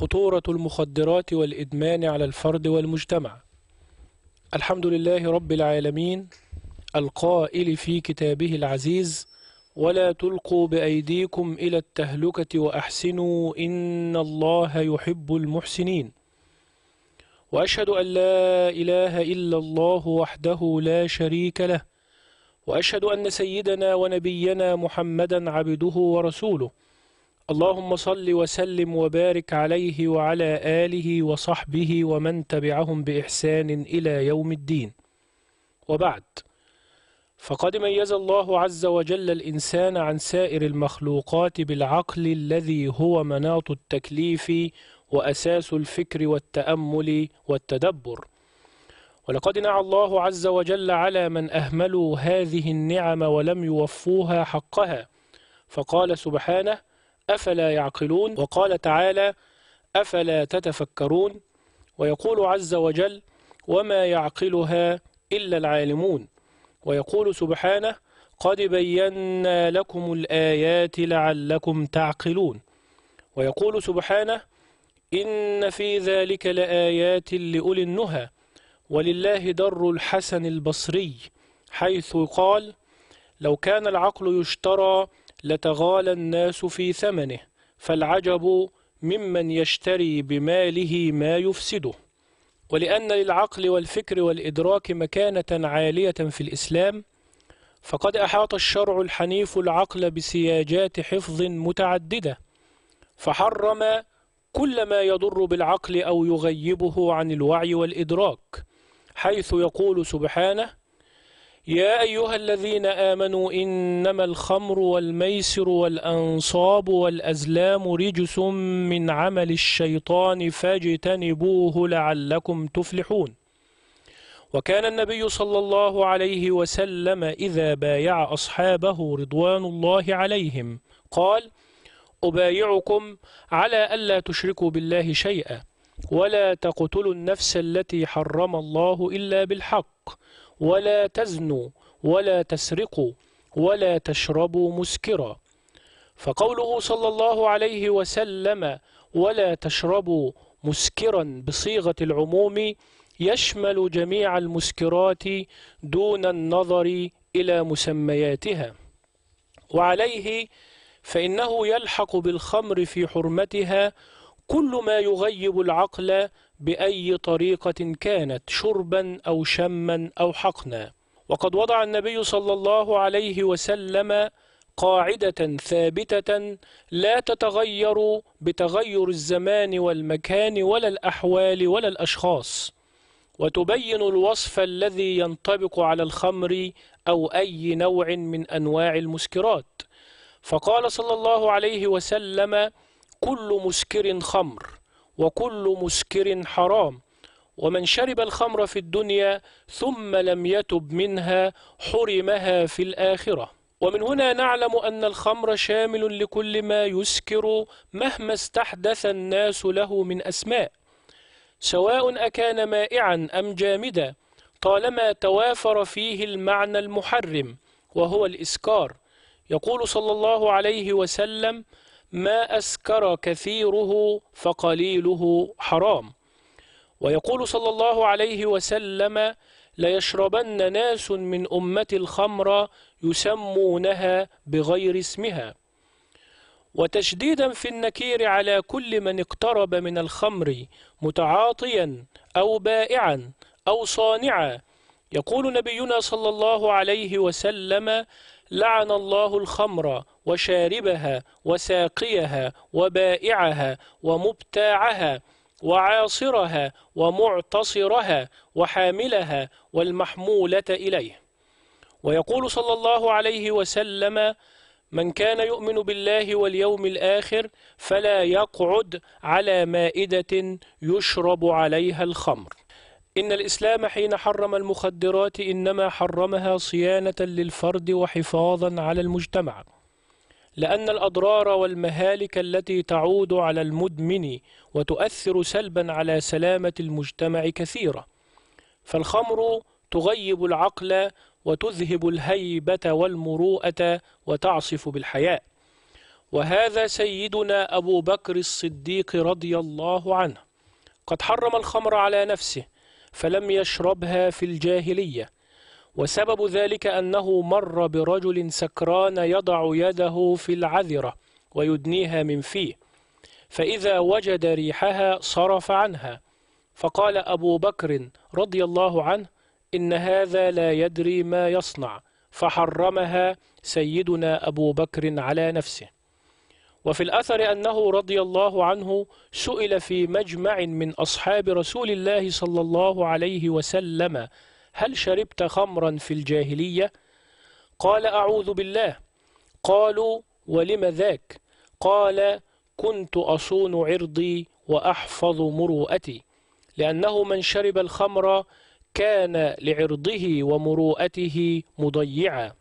خطورة المخدرات والإدمان على الفرد والمجتمع الحمد لله رب العالمين القائل في كتابه العزيز ولا تلقوا بأيديكم إلى التهلكة وأحسنوا إن الله يحب المحسنين وأشهد أن لا إله إلا الله وحده لا شريك له وأشهد أن سيدنا ونبينا محمدا عبده ورسوله اللهم صل وسلم وبارك عليه وعلى آله وصحبه ومن تبعهم بإحسان إلى يوم الدين وبعد فقد ميز الله عز وجل الإنسان عن سائر المخلوقات بالعقل الذي هو مناط التكليف وأساس الفكر والتأمل والتدبر ولقد نعى الله عز وجل على من أهملوا هذه النعم ولم يوفوها حقها فقال سبحانه أفلا يعقلون وقال تعالى أفلا تتفكرون ويقول عز وجل وما يعقلها إلا العالمون ويقول سبحانه قد بينا لكم الآيات لعلكم تعقلون ويقول سبحانه إن في ذلك لآيات لأولي النهى ولله در الحسن البصري حيث قال لو كان العقل يشترى لتغالى الناس في ثمنه فالعجب ممن يشتري بماله ما يفسده ولأن للعقل والفكر والإدراك مكانة عالية في الإسلام فقد أحاط الشرع الحنيف العقل بسياجات حفظ متعددة فحرم كل ما يضر بالعقل أو يغيبه عن الوعي والإدراك حيث يقول سبحانه يا أيها الذين آمنوا إنما الخمر والميسر والأنصاب والأزلام رجس من عمل الشيطان فاجتنبوه لعلكم تفلحون وكان النبي صلى الله عليه وسلم إذا بايع أصحابه رضوان الله عليهم قال أبايعكم على ألا تشركوا بالله شيئا ولا تقتلوا النفس التي حرم الله إلا بالحق ولا تزنوا ولا تسرقوا ولا تشربوا مسكرا فقوله صلى الله عليه وسلم ولا تشربوا مسكرا بصيغة العموم يشمل جميع المسكرات دون النظر إلى مسمياتها وعليه فإنه يلحق بالخمر في حرمتها كل ما يغيب العقل بأي طريقة كانت شربا أو شما أو حقنا وقد وضع النبي صلى الله عليه وسلم قاعدة ثابتة لا تتغير بتغير الزمان والمكان ولا الأحوال ولا الأشخاص وتبين الوصف الذي ينطبق على الخمر أو أي نوع من أنواع المسكرات فقال صلى الله عليه وسلم كل مسكر خمر وكل مسكر حرام ومن شرب الخمر في الدنيا ثم لم يتب منها حرمها في الآخرة ومن هنا نعلم أن الخمر شامل لكل ما يسكر مهما استحدث الناس له من أسماء سواء أكان مائعا أم جامدا طالما توافر فيه المعنى المحرم وهو الإسكار يقول صلى الله عليه وسلم ما أسكر كثيره فقليله حرام ويقول صلى الله عليه وسلم ليشربن ناس من أمة الخمر يسمونها بغير اسمها وتشديدا في النكير على كل من اقترب من الخمر متعاطيا أو بائعا أو صانعا يقول نبينا صلى الله عليه وسلم لعن الله الخمر وشاربها وساقيها وبائعها ومبتاعها وعاصرها ومعتصرها وحاملها والمحمولة إليه ويقول صلى الله عليه وسلم من كان يؤمن بالله واليوم الآخر فلا يقعد على مائدة يشرب عليها الخمر إن الإسلام حين حرم المخدرات إنما حرمها صيانة للفرد وحفاظا على المجتمع لأن الأضرار والمهالك التي تعود على المدمن وتؤثر سلبا على سلامة المجتمع كثيرة فالخمر تغيب العقل وتذهب الهيبة والمروءة وتعصف بالحياء وهذا سيدنا أبو بكر الصديق رضي الله عنه قد حرم الخمر على نفسه فلم يشربها في الجاهلية وسبب ذلك أنه مر برجل سكران يضع يده في العذرة ويدنيها من فيه فإذا وجد ريحها صرف عنها فقال أبو بكر رضي الله عنه إن هذا لا يدري ما يصنع فحرمها سيدنا أبو بكر على نفسه وفي الأثر أنه رضي الله عنه سئل في مجمع من أصحاب رسول الله صلى الله عليه وسلم هل شربت خمرا في الجاهلية؟ قال أعوذ بالله قالوا ولم ذاك؟ قال كنت أصون عرضي وأحفظ مروءتي لأنه من شرب الخمر كان لعرضه ومروءته مضيعا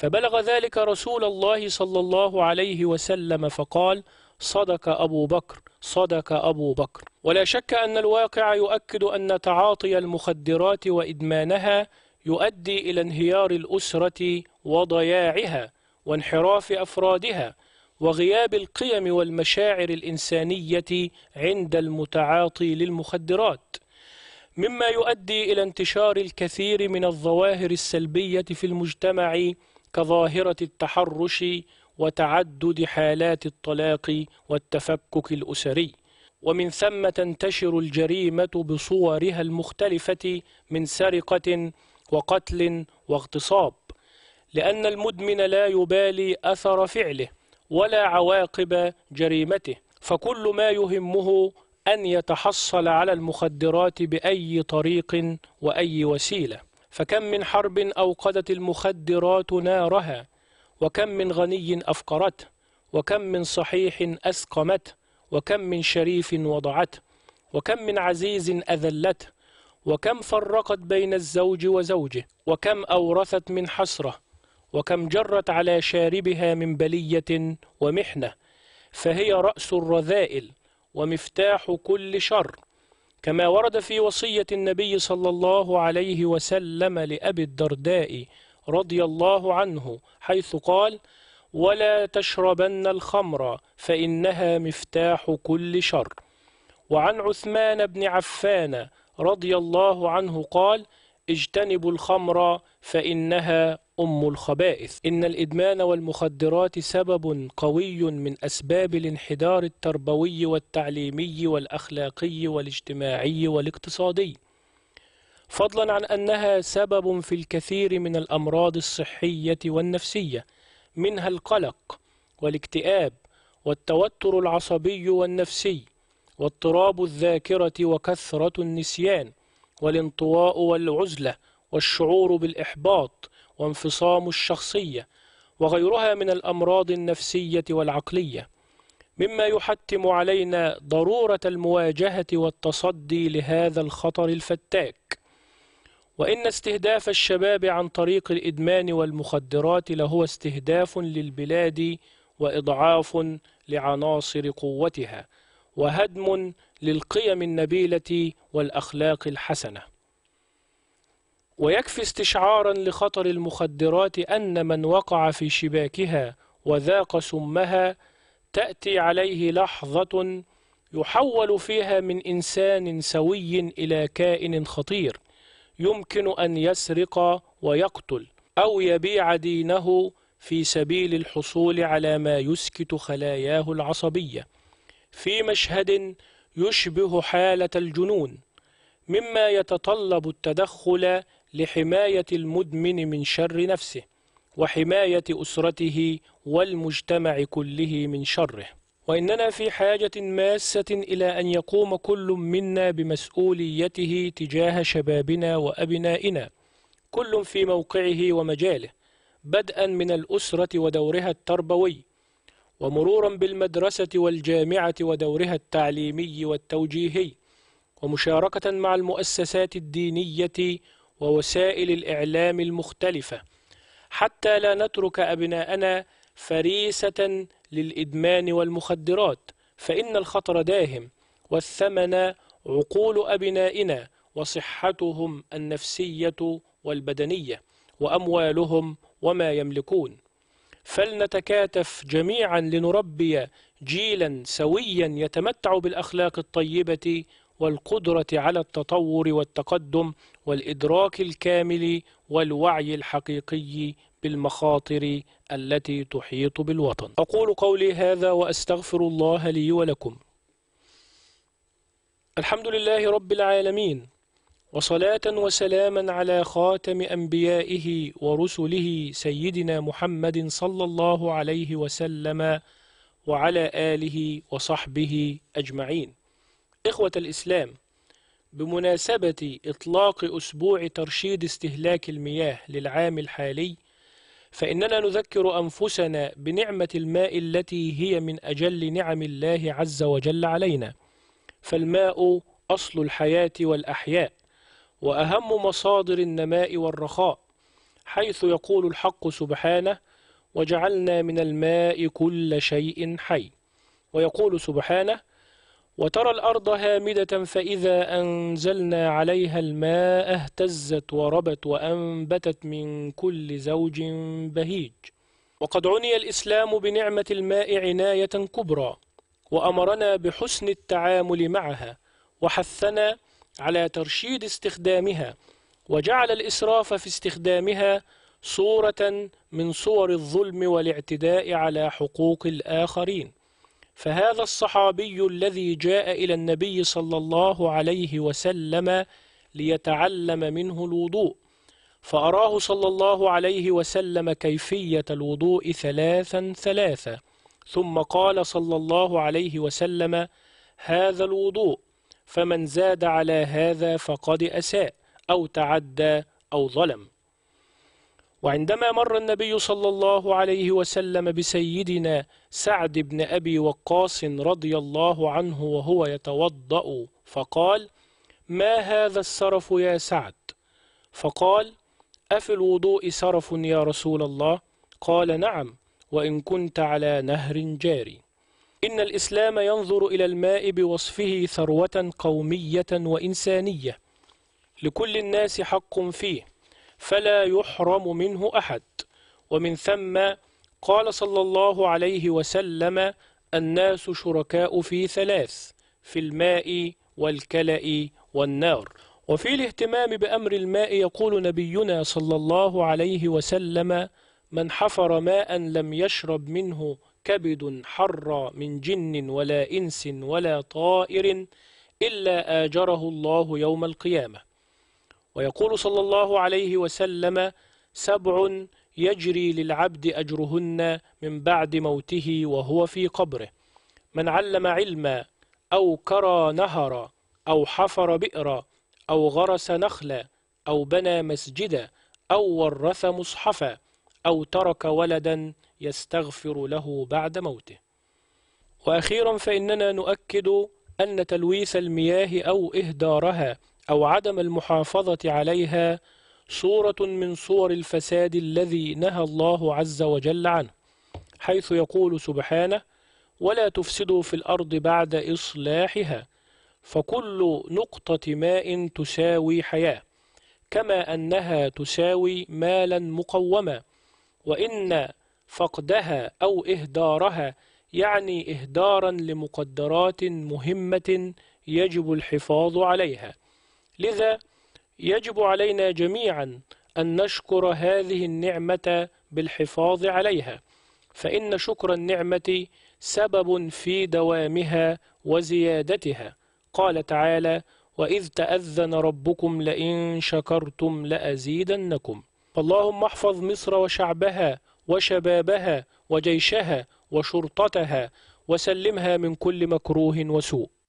فبلغ ذلك رسول الله صلى الله عليه وسلم فقال صدق أبو بكر صدق أبو بكر ولا شك أن الواقع يؤكد أن تعاطي المخدرات وإدمانها يؤدي إلى انهيار الأسرة وضياعها وانحراف أفرادها وغياب القيم والمشاعر الإنسانية عند المتعاطي للمخدرات مما يؤدي إلى انتشار الكثير من الظواهر السلبية في المجتمع كظاهرة التحرش وتعدد حالات الطلاق والتفكك الأسري ومن ثم تنتشر الجريمة بصورها المختلفة من سرقة وقتل واغتصاب لأن المدمن لا يبالي أثر فعله ولا عواقب جريمته فكل ما يهمه أن يتحصل على المخدرات بأي طريق وأي وسيلة فكم من حرب أوقدت المخدرات نارها وكم من غني أفقرته وكم من صحيح أسقمته وكم من شريف وضعته وكم من عزيز أذلته وكم فرقت بين الزوج وزوجه وكم أورثت من حسرة وكم جرت على شاربها من بلية ومحنة فهي رأس الرذائل ومفتاح كل شر كما ورد في وصية النبي صلى الله عليه وسلم لأبي الدرداء رضي الله عنه حيث قال ولا تشربن الخمر فإنها مفتاح كل شر وعن عثمان بن عفان رضي الله عنه قال اجتنبوا الخمر فإنها أم الخبائث إن الإدمان والمخدرات سبب قوي من أسباب الانحدار التربوي والتعليمي والأخلاقي والاجتماعي والاقتصادي فضلا عن أنها سبب في الكثير من الأمراض الصحية والنفسية منها القلق والاكتئاب والتوتر العصبي والنفسي واضطراب الذاكرة وكثرة النسيان والانطواء والعزلة والشعور بالإحباط وانفصام الشخصية وغيرها من الأمراض النفسية والعقلية مما يحتم علينا ضرورة المواجهة والتصدي لهذا الخطر الفتاك وإن استهداف الشباب عن طريق الإدمان والمخدرات لهو استهداف للبلاد وإضعاف لعناصر قوتها وهدم للقيم النبيلة والأخلاق الحسنة ويكفي استشعارا لخطر المخدرات أن من وقع في شباكها وذاق سمها تأتي عليه لحظة يحول فيها من إنسان سوي إلى كائن خطير يمكن أن يسرق ويقتل أو يبيع دينه في سبيل الحصول على ما يسكت خلاياه العصبية في مشهد يشبه حالة الجنون مما يتطلب التدخل لحماية المدمن من شر نفسه وحماية أسرته والمجتمع كله من شره وإننا في حاجة ماسة إلى أن يقوم كل منا بمسؤوليته تجاه شبابنا وأبنائنا كل في موقعه ومجاله بدءا من الأسرة ودورها التربوي ومرورا بالمدرسة والجامعة ودورها التعليمي والتوجيهي ومشاركة مع المؤسسات الدينية ووسائل الإعلام المختلفة حتى لا نترك أبناءنا فريسة للإدمان والمخدرات فإن الخطر داهم والثمن عقول أبنائنا وصحتهم النفسية والبدنية وأموالهم وما يملكون فلنتكاتف جميعا لنربي جيلا سويا يتمتع بالاخلاق الطيبه والقدره على التطور والتقدم والادراك الكامل والوعي الحقيقي بالمخاطر التي تحيط بالوطن اقول قولي هذا واستغفر الله لي ولكم الحمد لله رب العالمين وصلاة وسلاما على خاتم أنبيائه ورسله سيدنا محمد صلى الله عليه وسلم وعلى آله وصحبه أجمعين إخوة الإسلام بمناسبة إطلاق أسبوع ترشيد استهلاك المياه للعام الحالي فإننا نذكر أنفسنا بنعمة الماء التي هي من أجل نعم الله عز وجل علينا فالماء أصل الحياة والأحياء وأهم مصادر النماء والرخاء حيث يقول الحق سبحانه وجعلنا من الماء كل شيء حي ويقول سبحانه وترى الأرض هامدة فإذا أنزلنا عليها الماء اهتزت وربت وأنبتت من كل زوج بهيج وقد عني الإسلام بنعمة الماء عناية كبرى وأمرنا بحسن التعامل معها وحثنا على ترشيد استخدامها وجعل الإسراف في استخدامها صورة من صور الظلم والاعتداء على حقوق الآخرين فهذا الصحابي الذي جاء إلى النبي صلى الله عليه وسلم ليتعلم منه الوضوء فأراه صلى الله عليه وسلم كيفية الوضوء ثلاثا ثلاثا ثم قال صلى الله عليه وسلم هذا الوضوء فمن زاد على هذا فقد أساء أو تعدى أو ظلم وعندما مر النبي صلى الله عليه وسلم بسيدنا سعد بن أبي وقاص رضي الله عنه وهو يتوضأ فقال ما هذا السرف يا سعد فقال أفي الوضوء سرف يا رسول الله قال نعم وإن كنت على نهر جاري إن الإسلام ينظر إلى الماء بوصفه ثروة قومية وإنسانية لكل الناس حق فيه فلا يحرم منه أحد ومن ثم قال صلى الله عليه وسلم الناس شركاء في ثلاث في الماء والكلأ والنار وفي الاهتمام بأمر الماء يقول نبينا صلى الله عليه وسلم من حفر ماء لم يشرب منه كبد حر من جن ولا إنس ولا طائر إلا آجره الله يوم القيامة ويقول صلى الله عليه وسلم سبع يجري للعبد أجرهن من بعد موته وهو في قبره من علم علما أو كرى نهرا أو حفر بئرا أو غرس نخلا أو بنى مسجدا أو ورث مصحفا أو ترك ولدا يستغفر له بعد موته وأخيرا فإننا نؤكد أن تلويث المياه أو إهدارها أو عدم المحافظة عليها صورة من صور الفساد الذي نهى الله عز وجل عنه حيث يقول سبحانه ولا تفسدوا في الأرض بعد إصلاحها فكل نقطة ماء تساوي حياة كما أنها تساوي مالا مقوما وإن فقدها أو إهدارها يعني إهدارا لمقدرات مهمة يجب الحفاظ عليها لذا يجب علينا جميعا أن نشكر هذه النعمة بالحفاظ عليها فإن شكر النعمة سبب في دوامها وزيادتها قال تعالى وإذ تأذن ربكم لئن شكرتم لأزيدنكم فاللهم احفظ مصر وشعبها وشبابها وجيشها وشرطتها وسلمها من كل مكروه وسوء